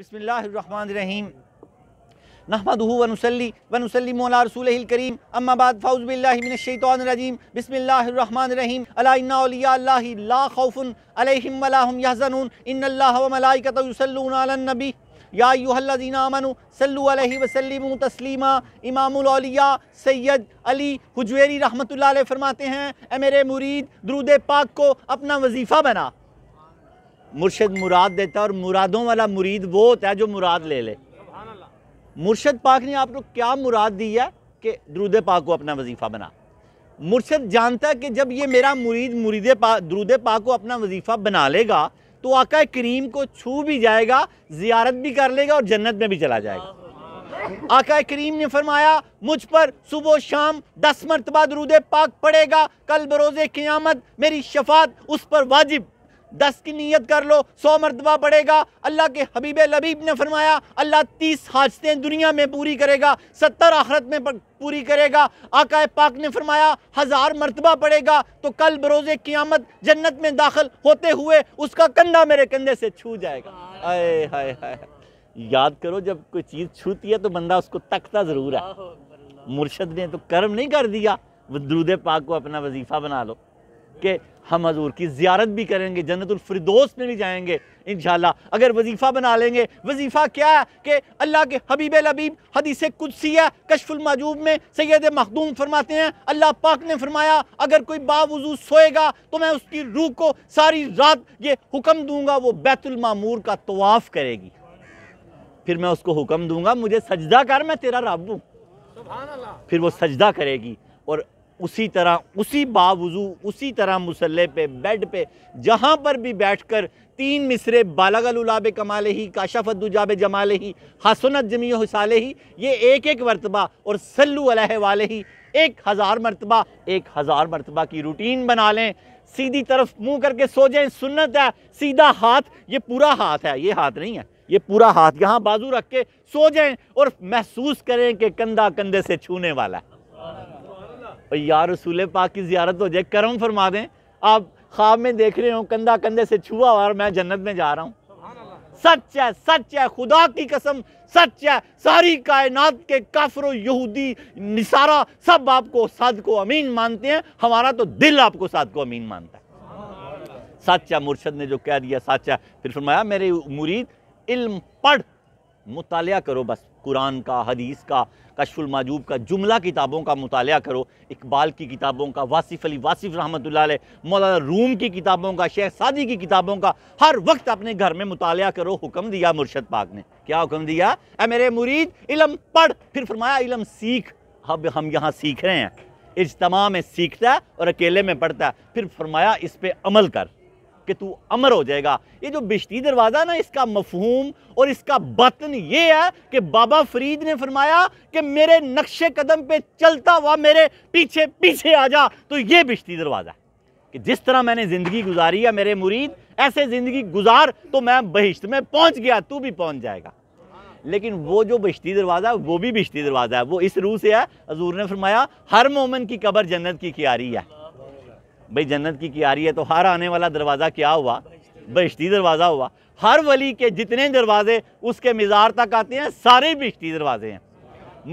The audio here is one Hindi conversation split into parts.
बसमीम नहमदहू वनसली वनसली मौला रसूल करीम अम्माबाद फ़ाउज़बिल्लिमिनशैतरजीम बसमीम अलाउलिया खौफ़ुन अलहम वसलम अली हजवेरी रहमत फ़रमाते हैं ए मेरे मुरीद दरूद पाक को अपना वजीफ़ा बना मुर्शद मुराद देता है और मुरादों वाला मुरीद वो होता है जो मुराद ले ले मुर्शद पाक ने आप लोग क्या मुराद दी है कि द्रुद पाक को अपना वजीफ़ा बना मुर्शद जानता है कि जब ये मेरा मुरीद मुरीद पा द्रुद पाक को अपना वजीफ़ा बना लेगा तो आका करीम को छू भी जाएगा जियारत भी कर लेगा और जन्नत में भी चला जाएगा आका करीम ने फरमाया मुझ पर सुबह शाम दस मरतबा दरूद पाक पड़ेगा कल बरोज़ क़ियामत मेरी शफात उस पर वाजिब दस की नीयत कर लो सौ मरतबा पड़ेगा अल्लाह के हबीब लबीब ने फरमाया अल्लाह तीस हाजतें दुनिया में पूरी करेगा सत्तर आखरत में पूरी करेगा आकाए पाक ने फरमाया हज़ार मरतबा पड़ेगा तो कल बरोज़ क़ियामत जन्नत में दाखिल होते हुए उसका कंधा मेरे कंधे से छू जाएगा अय हाय हाय याद करो जब कोई चीज़ छूती है तो बंदा उसको तकता ज़रूर है मुर्शद ने तो कर्म नहीं कर दिया दरूद पाक को अपना वजीफ़ा बना लो कि हम हजूर की ज्यारत भी करेंगे जन्नतफरदोस में भी जाएंगे इन अगर वजीफ़ा बना लेंगे वजीफ़ा क्या है कि अल्लाह के हबीब लबीब हदीस कुदसिया कशफुलमाजूब में सैद मखदूम फरमाते हैं अल्लाह पाक ने फरमाया अगर कोई बावजू सोएगा तो मैं उसकी रूह को सारी रात ये हुक्म दूंगा वो बैतुलमामूर का तोाफ़ करेगी फिर मैं उसको हुक्म दूंगा मुझे सजदा कर मैं तेरा रब हूँ फिर वो सजदा करेगी उसी तरह उसी बावजू उसी तरह मुसल्ले पे बेड पे जहाँ पर भी बैठ कर तीन मिसरे बालागल उलाब कमाल ही काशाफतुजाब जमाल ही हसनत जमी हसाल ही ये एक एक मरतबा और सल्लु अलह वाले ही एक हज़ार मरतबा एक हज़ार मरतबा की रूटीन बना लें सीधी तरफ मुंह करके सो जाएं सुन्नत है सीधा हाथ ये पूरा हाथ है ये हाथ नहीं है ये पूरा हाथ यहाँ बाजू रख के सो जाएं और महसूस करें कि कंधा कंधे से छूने वाला है और यार रसूल पाक की ज्यारत हो जाए करम फरमा दें आप ख्वाब में देख रहे हो कंधा कंधे से छुआ और मैं जन्नत में जा रहा हूँ सच है सच है खुदा की कसम सच है सारी कायनात के काफर यहूदी निसारा सब आपको साद को अमीन मानते हैं हमारा तो दिल आपको साद को अमीन मानता है सच है मुर्शद ने जो कह दिया सच है फिर फरमाया मेरे मुरीद इल्म पढ़ मुताल करो बस कुरान का हदीस का कशफुल माजूब का जुमला किताबों का मुताल करो इकबाल की किताबों का वासीफ अली वासीफ़ रहमत मौलाना रूम की किताबों का शेख सादी की किताबों का हर वक्त अपने घर में मुताल करो हुक्म दिया मुर्शद पाक ने क्या हुक्म दिया ए मेरे मुरीद इलम पढ़ फिर फरमाया इलम सीख अब हम यहाँ सीख रहे हैं इज्तम में सीखता है और अकेले में पढ़ता है फिर फरमाया इस पर अमल कर कि तू अमर हो जाएगा ये जो बिश्ती दरवाज़ा ना इसका मफहूम और इसका बतन ये है कि बाबा फरीद ने फरमाया कि मेरे नक्शे कदम पे चलता हुआ मेरे पीछे पीछे आ जा तो ये बिश्ती दरवाज़ा है कि जिस तरह मैंने ज़िंदगी गुजारी है मेरे मुरीद ऐसे ज़िंदगी गुजार तो मैं बहिश्त में पहुँच गया तू भी पहुँच जाएगा लेकिन वो जो बिश्ती दरवाज़ा है वो भी बिश्ती दरवाज़ा है वो इस रूह से है हजूर ने फरमाया हर मोमन की कबर जन्नत की क्यारी है भाई जन्नत की क्यारी है तो हर आने वाला दरवाज़ा क्या हुआ बहिश्ती दरवाज़ा हुआ हर वली के जितने दरवाज़े उसके मज़ार तक आते हैं सारे बहिश्ती दरवाज़े हैं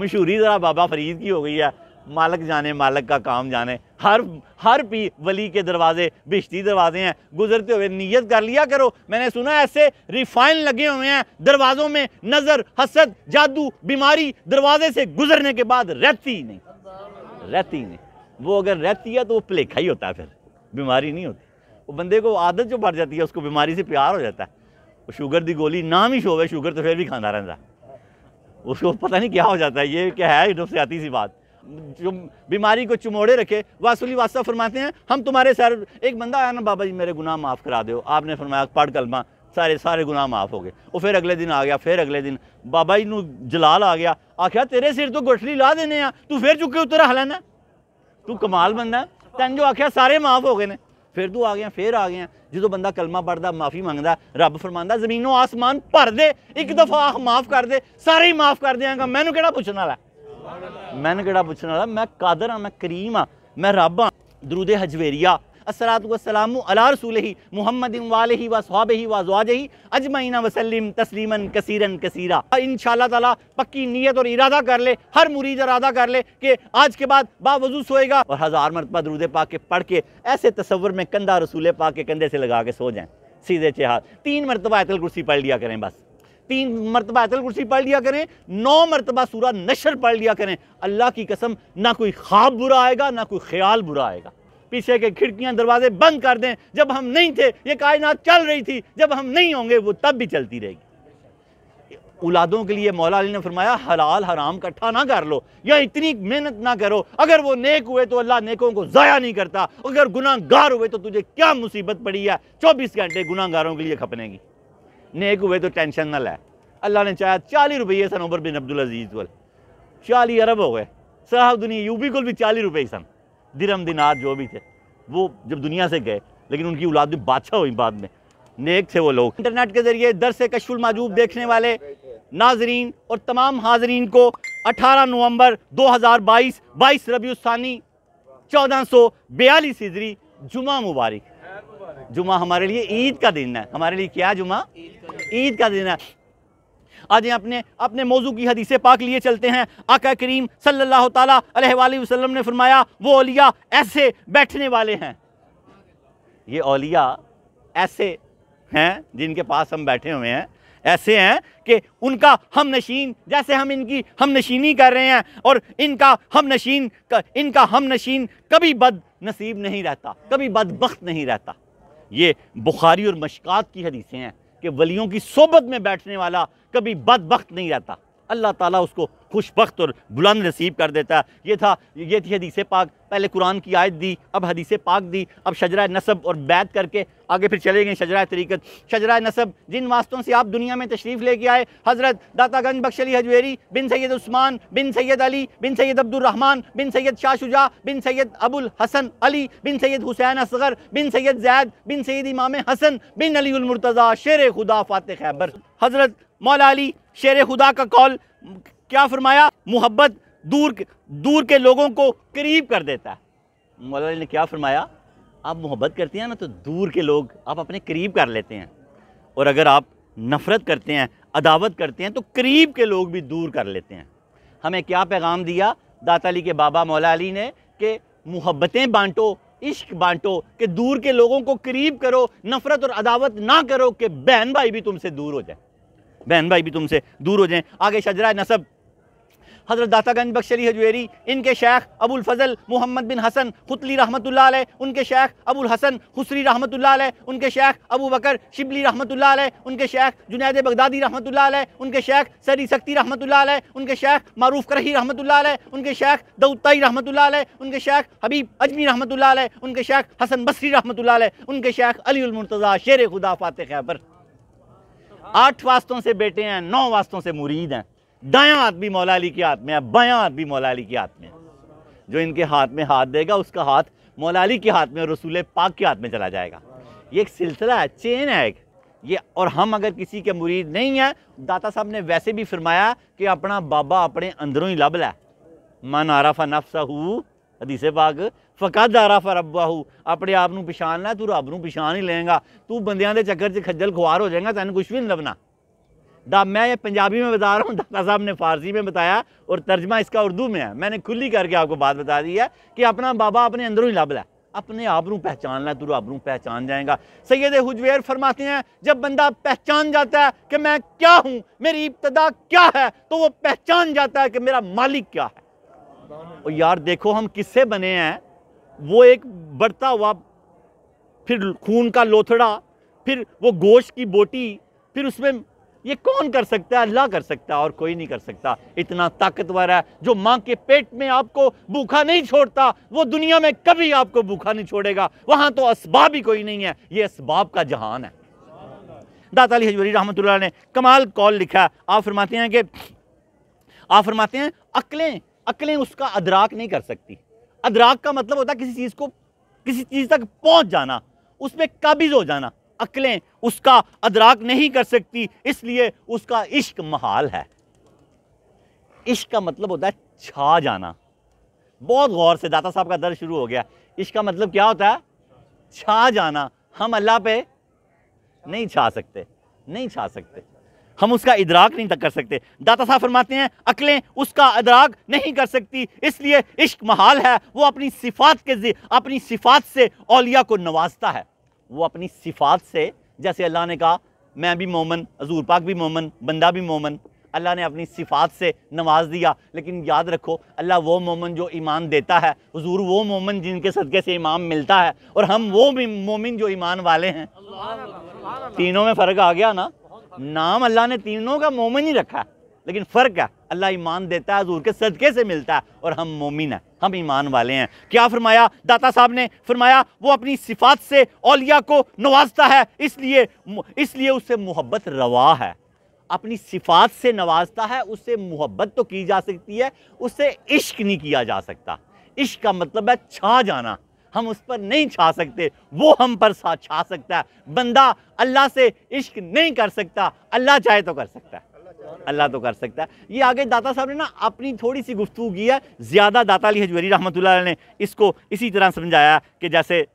मशहूरी ज़रा बाबा फरीद की हो गई है मालक जाने मालक का काम जाने हर हर पी वली के दरवाजे बिश्ती दरवाजे हैं गुजरते हुए नियत कर लिया करो मैंने सुना ऐसे रिफाइन लगे हुए हैं दरवाज़ों में नज़र हसद जादू बीमारी दरवाजे से गुजरने के बाद रहती नहीं रहती नहीं वो अगर रहती है तो वो प्लेखा ही होता है फिर बीमारी नहीं होती वो बंदे को आदत जो बढ़ जाती है उसको बीमारी से प्यार हो जाता है वो शुगर की गोली ना ही शोवे शुगर तो फिर भी खाना रहता उसको पता नहीं क्या हो जाता है ये क्या है नफसियाती सी बात जो बीमारी को चुमोड़े रखे वासुली वास्ता फरमाते हैं हम तुम्हारे सर एक बंदा आया ना बाबा जी मेरे गुनाह माफ़ करा दो आपने फरमाया पढ़ कलमा सारे सारे गुनाह माफ़ हो गए वो फिर अगले दिन आ गया फिर अगले दिन बाबा जी जलाल आ गया आख्या तेरे सिर तो गुठली ला देने तू फिर चुके उतरा हलाना ਤੂੰ ਕਮਾਲ ਬੰਦਾ ਤੈਨੂੰ ਜੋ ਆਖਿਆ ਸਾਰੇ ਮਾਫ ਹੋ ਗਏ ਨੇ ਫਿਰ ਤੂੰ ਆ ਗਿਆ ਫਿਰ ਆ ਗਿਆ ਜਦੋਂ ਬੰਦਾ ਕਲਮਾ ਪੜਦਾ ਮਾਫੀ ਮੰਗਦਾ ਰੱਬ ਫਰਮਾਂਦਾ ਜ਼ਮੀਨੋਂ ਆਸਮਾਨ ਭਰ ਦੇ ਇੱਕ ਦਫਾ ਆਖ ਮਾਫ ਕਰ ਦੇ ਸਾਰੇ ਹੀ ਮਾਫ ਕਰ ਦਿਆਂਗਾ ਮੈਨੂੰ ਕਿਹੜਾ ਪੁੱਛਣ ਵਾਲਾ ਮੈਨੂੰ ਕਿਹੜਾ ਪੁੱਛਣ ਵਾਲਾ ਮੈਂ ਕਾਦਰ ਆ ਮੈਂ ਕਰੀਮ ਆ ਮੈਂ ਰੱਬ ਆ ਦਰੂਦ ਹਜਵੇਰੀਆ असलातम अला रसूल ही मोहम्मद वाल ही वाहब ही वाजवाज ही अजमैना वसलम तस्लीमन कसीरन कसीरा इन तला पक्की नीयत और इरादा कर ले हर मुरीद इरादा कर ले कि आज के बाद बावजू सोएगा और हज़ार मरतबा दरूद पा के पढ़ के ऐसे तस्वर में कंधा रसूल पा के कंधे से लगा के सो जाएँ सीधे चेहार तीन मरतबा अतल कुर्सी पढ़ लिया करें बस तीन मरतबा अतल कुर्सी पढ़ लिया करें नौ मरतबा सूरा नशर पढ़ लिया करें अल्लाह की कसम ना कोई ख्वाब बुरा आएगा ना कोई ख्याल बुरा आएगा पीछे के खिड़कियां दरवाजे बंद कर दें जब हम नहीं थे ये कायनात चल रही थी जब हम नहीं होंगे वो तब भी चलती रहेगी औलादों के लिए मौला अली ने फरमाया हलाल हराम इकट्ठा ना कर लो या इतनी मेहनत ना करो अगर वो नेक हुए तो अल्लाह नेकों को ज़ाया नहीं करता अगर गुनाहगार हुए तो तुझे क्या मुसीबत पड़ी है चौबीस घंटे गुनाहगारों के लिए खपनेगी नेक हुए तो टेंशन ना लाए अल्लाह ने चाहा चालीस रुपये सन उमर बिन अब्दुल अजीज़ वाल चालीस अरब हो गए साहब दुनिया यूपी को भी चालीस रुपये सन दिरम दिनार जो भी थे वो जब दुनिया से गए लेकिन उनकी औलाद भी बादशाह हुई बाद में नेक थे वो लोग इंटरनेट के ज़रिए दर से कशुल माजूब देखने वाले नाजरीन और तमाम हाजरीन को 18 नवंबर 2022 रबी रबीसानी चौदह सौ बयालीस हिजरी जुमा मुबारक जुमा हमारे लिए ईद का दिन है हमारे लिए क्या जुमा ईद का दिन है आज अपने अपने मौजू की हदीस पाक लिए चलते हैं आका करीम सल्लल्लाहु अलैहि वसल्लम ने फरमाया वो ओलिया ऐसे बैठने वाले हैं ये ओलिया ऐसे हैं जिनके पास हम बैठे हुए हैं ऐसे हैं कि उनका हम नशीन जैसे हम इनकी हम नशीनी कर रहे हैं और इनका हम नशीन इनका हम नशीन कभी बद नसीब नहीं रहता कभी बदबख्त नहीं रहता ये बुखारी और मशक़ात की हदीसें हैं कि वलियों की सोबत में बैठने वाला कभी बदबख्त नहीं रहता अल्लाह ताला उसको खुशबख्त और बुलंद नसीब कर देता है ये था ये थी हदीस पाक पहले कुरान की आयत दी अब हदीस पाक दी अब शजरा नसब और बैत करके आगे फिर चले गए शजरा तरीक़त शजरा नसब जिन वास्तों से आप दुनिया में तशरीफ़ लेके आए हज़रत दातागंज बख्शली हजवेरी बिन सैयद उस्मान बिन सैयद अली बिन सैयद अब्दुलरहमान बिन सैयद शाह शुजा बिन सैयद अबुल हसन अली बिन सैयद हुसैन असगर बिन सैयद जैद बिन सैयद इमाम हसन बिन अली शेर खुदा फ़ात खैबर हज़रत मौला अली शेर खुदा का कौल क्या फरमाया मोहब्बत दूर दूर के लोगों को करीब कर देता है मौला ने क्या फरमाया आप मोहब्बत करते हैं ना तो दूर के लोग आप अपने करीब कर लेते हैं और अगर आप नफ़रत करते हैं अदावत करते हैं तो करीब के लोग भी दूर कर लेते हैं हमें क्या पैगाम दिया दाता अली के बाबा मौला अली ने कि मोहब्बतें बांटो इश्क बांटो कि दूर के लोगों को करीब करो नफ़रत और अदावत ना करो कि बहन भाई भी तुमसे दूर हो जाए बहन भाई भी तुमसे दूर हो जाएं आगे शजरा नसब हज़रत दातागंज बख्शरी हजवेरी इनके शेख अबुल फ़ज़ल मोहम्मद बिन हसन खुतली रहमत उनके शेख अबुल हसन खुसरी रहमत उनके शेख अबू बकर शिबली रहमत उनके शेख जुनेद बगदादी रहमत उनके शेख सरी सख्ती रहमत उनके शेख मारूफ करही रहमत उनके शेख दऊताई रहमत उनके शेख हबीब अजमी रहमत उनके शेख हसन बसरी रहमत उनके शेख अली शेर खुदा फ़ात खैबर आठ वास्तों से बेटे हैं नौ वास्तों से मुरीद हैं दाया हाथ भी मौला अली के हाथ में है बाया हाथ भी मौला अली के हाथ में जो इनके हाथ में हाथ देगा उसका हाथ मौला अली के हाथ में और रसूल पाक के हाथ में चला जाएगा ये एक सिलसिला है चेन है एक ये और हम अगर किसी के मुरीद नहीं है दाता साहब ने वैसे भी फरमाया कि अपना बाबा अपने अंदरों ही लबला है मन आरफा नफसा हूँ हदीस पाक फकद आराफ रबा अपने आप को पछाणना तू रब न पछाण ही लेंगा तू बंद के चक्कर च खज्जल खुआर हो जाएगा तेन कुछ भी नहीं लभना दा मैं ये पंजाबी में बता रहा हूँ दादा साहब ने फारसी में बताया और तर्जमा इसका उर्दू में है मैंने खुली करके आपको बात बता दी है कि अपना बाबा अपने अंदरों ही लभ ला अपने आप न पहचान ला तू रब पहचान जाएगा सैयद हुजवेर फरमाते हैं जब बंदा पहचान जाता है कि मैं क्या हूँ मेरी इब्तदा क्या है तो वो पहचान जाता है कि मेरा मालिक क्या है और यार देखो हम किससे बने हैं वो एक बढ़ता हुआ फिर खून का लोथड़ा फिर वो गोश्त की बोटी फिर उसमें ये कौन कर सकता है अल्लाह कर सकता है और कोई नहीं कर सकता इतना ताकतवर है जो माँ के पेट में आपको भूखा नहीं छोड़ता वो दुनिया में कभी आपको भूखा नहीं छोड़ेगा वहाँ तो इसबाब ही कोई नहीं है ये इसबाब का जहान है दाता अली हजूरी रहमत ने कमाल कॉल लिखा आप फरमाते हैं कि आप फरमाते हैं अकलें अकलें उसका अदराक नहीं कर सकती अदराक का मतलब होता है किसी चीज़ को किसी चीज़ तक पहुंच जाना उस पर काबिज हो जाना अकलें उसका अदराक नहीं कर सकती इसलिए उसका इश्क महाल है इश्क का मतलब होता है छा जाना बहुत गौर से दाता साहब का दर्द शुरू हो गया इश्क का मतलब क्या होता है छा जाना हम अल्लाह पे नहीं छा सकते नहीं छा सकते हम उसका इदराक नहीं तक कर सकते दाता साहब फरमाते हैं अकलें उसका इदराक नहीं कर सकती इसलिए इश्क महाल है वो अपनी सिफात के अपनी सिफात से अलिया को नवाजता है वो अपनी सिफात से जैसे अल्लाह ने कहा मैं भी मोमन हजूर पाक भी मोमन बंदा भी मोमन अल्लाह ने अपनी सिफात से नवाज दिया लेकिन याद रखो अल्लाह वो मोमन जो ईमान देता है हजूर वो मोमन जिनके सदक़े से ईमान मिलता है और हम वो भी मोमिन जो ईमान वाले हैं तीनों में फ़र्क आ गया ना नाम अल्लाह ने तीनों का मोमिन ही रखा लेकिन फ़र्क है अल्लाह ईमान देता है हजूर के सदक़े से मिलता है और हम मोमिन हैं हम ईमान वाले हैं क्या फरमाया दाता साहब ने फरमाया वो अपनी सिफात से औलिया को नवाजता है इसलिए इसलिए उससे मोहब्बत रवा है अपनी सिफात से नवाजता है उससे मोहब्बत तो की जा सकती है उससे इश्क नहीं किया जा सकता इश्क का मतलब है छा जाना हम उस पर नहीं छा सकते वो हम पर छा सकता है बंदा अल्लाह से इश्क नहीं कर सकता अल्लाह चाहे तो कर सकता है अल्लाह तो कर सकता है ये आगे दाता साहब ने ना अपनी थोड़ी सी गुफ्तु की है ज़्यादा दाता अली हजवरी रहमत ने इसको इसी तरह समझाया कि जैसे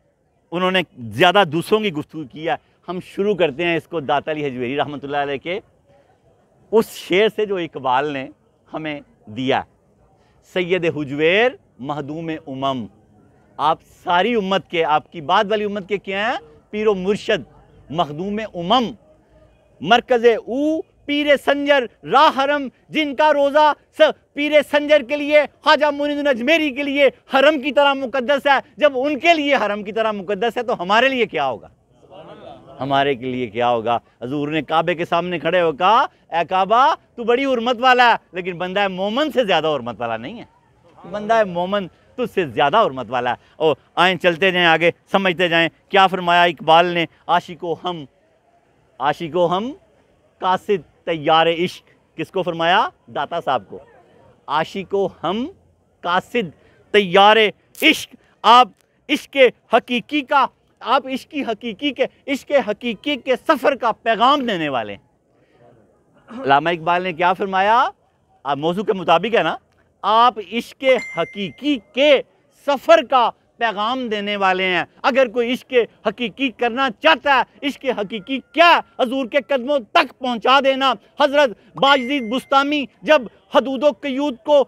उन्होंने ज़्यादा दूसरों की गुफ्तु की है हम शुरू करते हैं इसको दाता अली हजवेरी रहमत के उस शेर से जो इकबाल ने हमें दिया सैद हजवेर महदूम उमम आप सारी उम्मत के आपकी बाद वाली उम्मत के क्या हैं पीर मुर्शद मखदूम उमम मरकज़ ऊ पीर संजर राहरम जिनका रोज़ा स पीर संजर के लिए ख्वाजा मुनिद अजमेरी के लिए हरम की तरह मुकदस है जब उनके लिए हरम की तरह मुकदस है तो हमारे लिए क्या होगा हमारे के लिए क्या होगा हजूर ने काबे के सामने खड़े होकर कहा ए काबा तू बड़ी उर्मत वाला है लेकिन बंदा मोमन से ज़्यादा उर्मत वाला नहीं है बंदा मोमन तुझसे ज़्यादा हरमत वाला है और आए चलते जाएँ आगे समझते जाएँ क्या फरमाया इकबाल ने आशिको हम आशिको हम कासिद तैयार इश्क किसको फरमाया दाता साहब को आशिको हम कासिद तैयार इश्क आप इश्क हकीकी का आप इश्क हकीकी के इश्क हकीकी के सफ़र का पैगाम देने वाले लामा इकबाल ने क्या फरमाया आप मौजू के मुताबिक है ना आप इश्क हकीकी के सफ़र का पैगाम देने वाले हैं अगर कोई इश्क हकीकी करना चाहता है इश्क हकीकी क्या हजूर के कदमों तक पहुंचा देना हज़रत बाजीद बुस्तामी जब हदूद कयूद को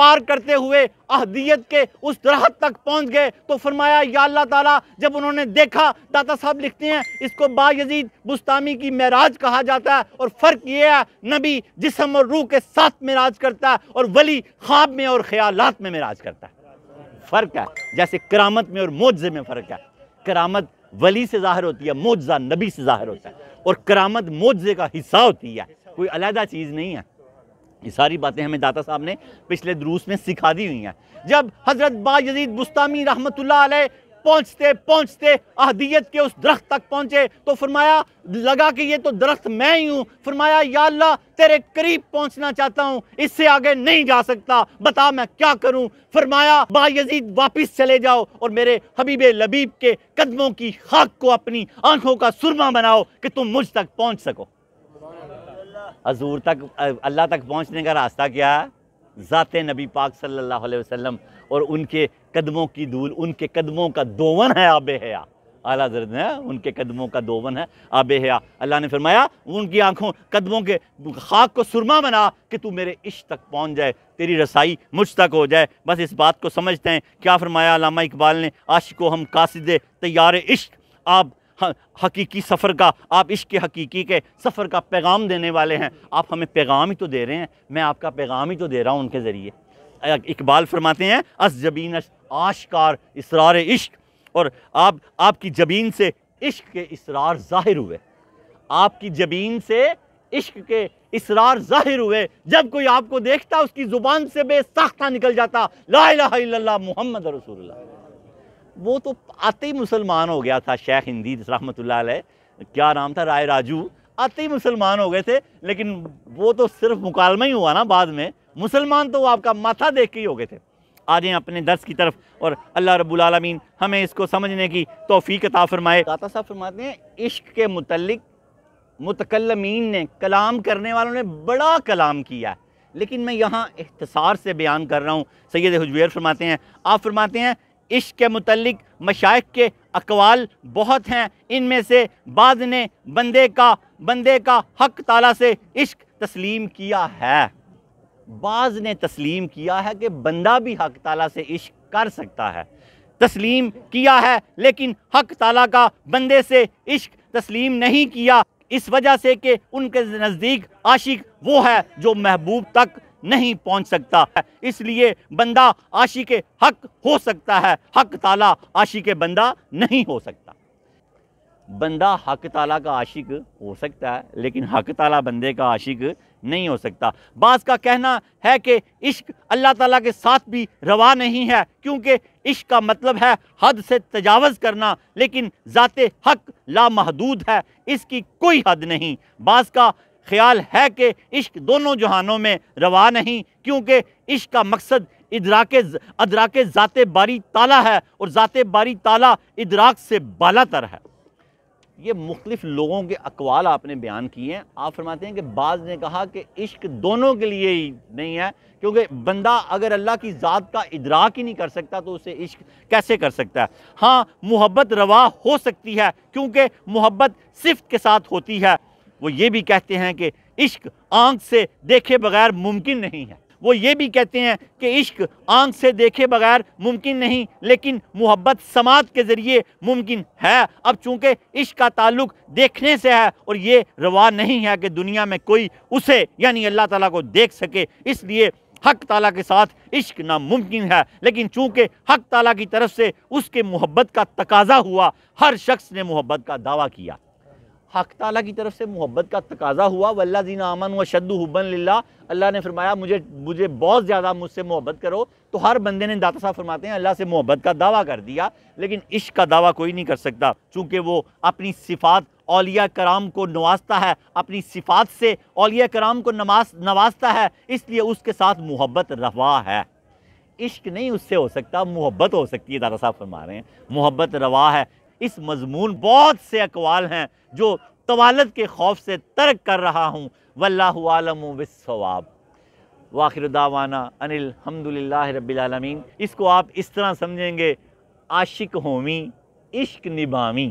पार करते हुए अहदियत के उस दरहत तक पहुंच गए तो फरमाया या अल्लाह ताला जब उन्होंने देखा दाता साहब लिखते हैं इसको बायजीद बुस्तामी की मराज कहा जाता है और फ़र्क ये है नबी जिसम और रूह के साथ मराज करता है और वली ख्वाब में और ख्यालात में मराज करता है फ़र्क है जैसे करामत में और मोजे में फ़र्क है करामत वली से ज़ाहिर होती है मोजा नबी से ज़ाहिर होता है और करामत मोजे का हिस्सा होती है कोई अलहदा चीज़ नहीं है ये सारी बातें हमें दाता साहब ने पिछले दुरूस में सिखा दी हुई हैं जब हज़रत बाजीद बुस्तामी रहमत आलै पहुंचते पहुंचते अहदियत के उस दरख्त तक पहुंचे तो फरमाया लगा कि ये तो दरख्त मैं ही हूँ फरमाया या तेरे करीब पहुंचना चाहता हूँ इससे आगे नहीं जा सकता बता मैं क्या करूँ फरमाया बाजीद वापस चले जाओ और मेरे हबीब लबीब के कदमों की खाक को अपनी आंखों का सुरमा बनाओ कि तुम मुझ तक पहुँच सको हजूर तक अल्लाह तक पहुँचने का रास्ता क्या है ज़ात नबी पाक सल्लल्लाहु अलैहि वसल्लम और उनके कदमों की धूल उनके कदमों का दोवन है आब हया अला दर्द है उनके कदमों का दोवन है आब हया अल्लाह ने फरमाया उनकी आँखों कदमों के खाक को सुरमा बना कि तू मेरे इश्क तक पहुँच जाए तेरी रसाई मुझ तक हो जाए बस इस बात को समझते हैं क्या फरमाया इकबाल ने आश को हम कासिद तैयार इश्क आप हकीकी सफ़र का आप इश्क हकीकी के सफ़र का पैगाम देने वाले हैं आप हमें पैगाम ही तो दे रहे हैं मैं आपका पैगाम ही तो दे रहा हूँ उनके ज़रिए इकबाल फरमाते हैं अस जबीन आशकार इसरार इश्क और आप आपकी जबीन से इश्क के इसरार ज़ाहिर हुए आपकी जबीन से इश्क के इसरार जाहिर हुए जब कोई आपको देखता उसकी ज़ुबान से बेसाख्ता निकल जाता ला इलाहा इल्लल्लाह मोहम्मद रसूलुल्लाह वो तो आते ही मुसलमान हो गया था शेख हिंदी रहमत क्या नाम था राय राजू आते ही मुसलमान हो गए थे लेकिन वो तो सिर्फ मुकालमा ही हुआ ना बाद में मुसलमान तो आपका माथा देख के ही हो गए थे आ जाए अपने दर्स की तरफ और अल्लाह रबालमीन हमें इसको समझने की तोफ़ी अता फ़रमाए दाता साहब फरमाते हैं इश्क के मतलब मुतकलमीन ने कलाम करने वालों ने बड़ा कलाम किया लेकिन मैं यहाँ एहतसार से बयान कर रहा हूँ सैद हजवेर फरमाते हैं आप फरमाते हैं इश्क के मतलब मशाइ के अकवाल बहुत हैं इनमें से बाद ने बंदे का बंदे का हक ताला से इश्क तस्लीम किया है बाज ने तस्लीम किया है कि बंदा भी हक ताला से इश्क कर सकता है तस्लीम किया है लेकिन हक ताला का बंदे से इश्क तस्लीम नहीं किया इस वजह से कि उनके नज़दीक आशिक वो है जो महबूब तक नहीं पहुंच सकता है इसलिए बंदा आशी के हक हो सकता है हक ताला आशी के बंदा नहीं हो सकता बंदा हक ताला का आशिक हो सकता है लेकिन हक ताला बंदे का आशिक नहीं हो सकता बास का कहना है कि इश्क अल्लाह ताला के साथ भी रवा नहीं है क्योंकि इश्क का मतलब है हद से तजावज़ करना लेकिन ज़ात हक लामहदूद है इसकी कोई हद नहीं बास का ख्याल है कि इश्क दोनों जहानों में रवा नहीं क्योंकि इश्क का मकसद इदराक अदराक ज़ात बारी ताला है और ज़ात बारी ताला इदराक से बाला तर है ये मुख्तफ लोगों के अकवाल आपने बयान किए हैं आप फरमाते हैं कि बाज़ ने कहा कि इश्क दोनों के लिए ही नहीं है क्योंकि बंदा अगर अल्लाह की ज़ात का इदराक ही नहीं कर सकता तो उसे इश्क कैसे कर सकता है हाँ मोहब्बत रवा हो सकती है क्योंकि मोहब्बत सिफ्त के साथ होती है वो ये भी कहते हैं कि इश्क आंख से देखे बगैर मुमकिन नहीं है वो ये भी कहते हैं कि इश्क आंख से देखे बगैर मुमकिन नहीं लेकिन मोहब्बत समात के ज़रिए मुमकिन है अब चूंकि इश्क का ताल्लुक देखने से है और ये रवा नहीं है कि दुनिया में कोई उसे यानी अल्लाह ताला को देख सके इसलिए हक ताला के साथ इश्क नामुमकिन है लेकिन चूँकि हक ताला की तरफ से उसके मोहब्बत का तकाजा हुआ हर शख्स ने मोहब्बत का दावा किया हक ताली की तरफ से मोहब्बत का तकाजा हुआ वल्ला जीना अमन व शद्द हब्बन अल्लाह ने फरमाया मुझे मुझे बहुत ज़्यादा मुझसे मोहब्बत करो तो हर बंदे ने दाता साहब फरमाते हैं अल्लाह से मोहब्बत का दावा कर दिया लेकिन इश्क का दावा कोई नहीं कर सकता चूँकि वो अपनी सिफात अलिया कराम को नवाजता है अपनी सिफात से अलिया कराम को नमाज नवाजता है इसलिए उसके साथ मोहब्बत रवा है इश्क नहीं उससे हो सकता मोहब्बत हो सकती है दादा साहब फरमा रहे हैं मोहब्बत रवा है इस मजमून बहुत से अकवाल हैं जो तवालत के खौफ से तर्क कर रहा हूँ वल्लाम बिसवाब वाखिर दावाना अनिल हमदुल्ला रबीआलमीन इसको आप इस तरह समझेंगे आशिक होमी इश्क निबामी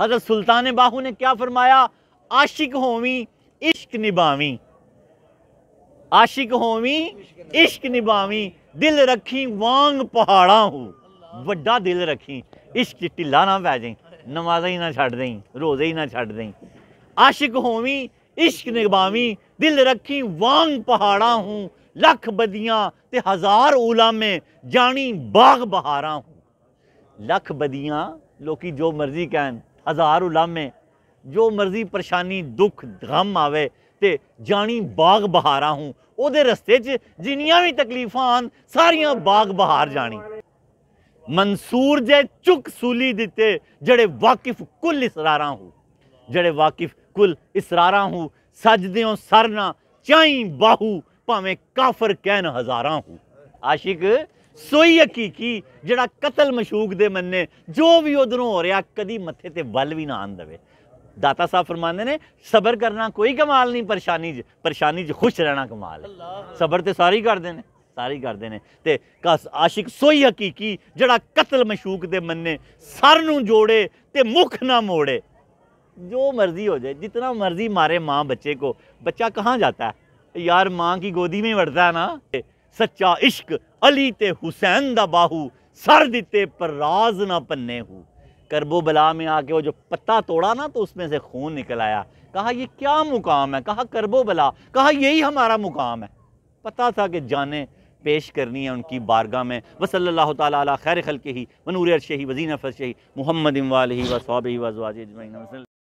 हज़रत सुल्तान बाहू ने क्या फरमाया आशिक होमी इश्क निबामी आशिक होमी इश्क निभावी दिल रखी वांग पहाड़ा हूँ वड्डा दिल रखी इश्क चिट्टी ना पै जाए नमाजा ही ना छड़ दई रोज़े ही ना छड़ दई आशिक होवी इश्क निभावी दिल रखी वांग पहाड़ा हूँ लख बदियाँ ते हज़ार ओला में जानी बाग बहारा हूँ लख बदियाँ लोग जो मर्जी कहन हज़ार ओला जो मर्जी परेशानी दुख गम आवे ते जानी बाग बहारा हूँ वो रस्ते 'ਚ ਜਿੰਨੀਆਂ ਵੀ ਤਕਲੀਫਾਂ ਆਣ ਸਾਰੀਆਂ ਬਾਗ ਬਹਾਰ ਜਾਣੀ मंसूर जे चुक सूली दिते जड़े वाकिफ कुल इसरारा हूँ जड़े वाकिफ कुल इसरारा हूँ सजद्यों सरना चाई बाहू भावें काफर कहन हजारा हूँ आशिक सोई हकीकी जड़ा कतल मशूक दे मन्ने जो भी उधरों हो रहा कभी मत्थे ते बल भी ना आन दवे दाता साहब फरमाते ने सबर करना कोई कमाल नहीं परेशानी परेशानी खुश रहना कमाल सबर तो सारी ही करते हैं ਸਾਰੀ करते हैं तो कस आशिक सोई हकीकी जड़ा कतल मशूक दे मने सर ਨੂੰ ਜੋੜੇ ਤੇ ਮੁਖ ਨਾ जो मर्जी हो जाए जितना मर्जी मारे माँ बच्चे को बच्चा कहाँ जाता है यार माँ की गोदी में बढ़ता है ना सच्चा इश्क अली ते हुसैन दा बाहू सर दिते पर राज ना पन्ने हु करबो बला में आके वो जो पत्ता तोड़ा ना तो उसमें से खून निकल आया कहा ये क्या मुकाम है कहा करबो बला कहा यही हमारा मुकाम है पता था कि जाने पेश करनी है उनकी बारगाह में वसल्ला तैर खैर खल के ही वनूर अरशही वजीन शही मोहम्मद इमवाल ही वसाब ही वजवाज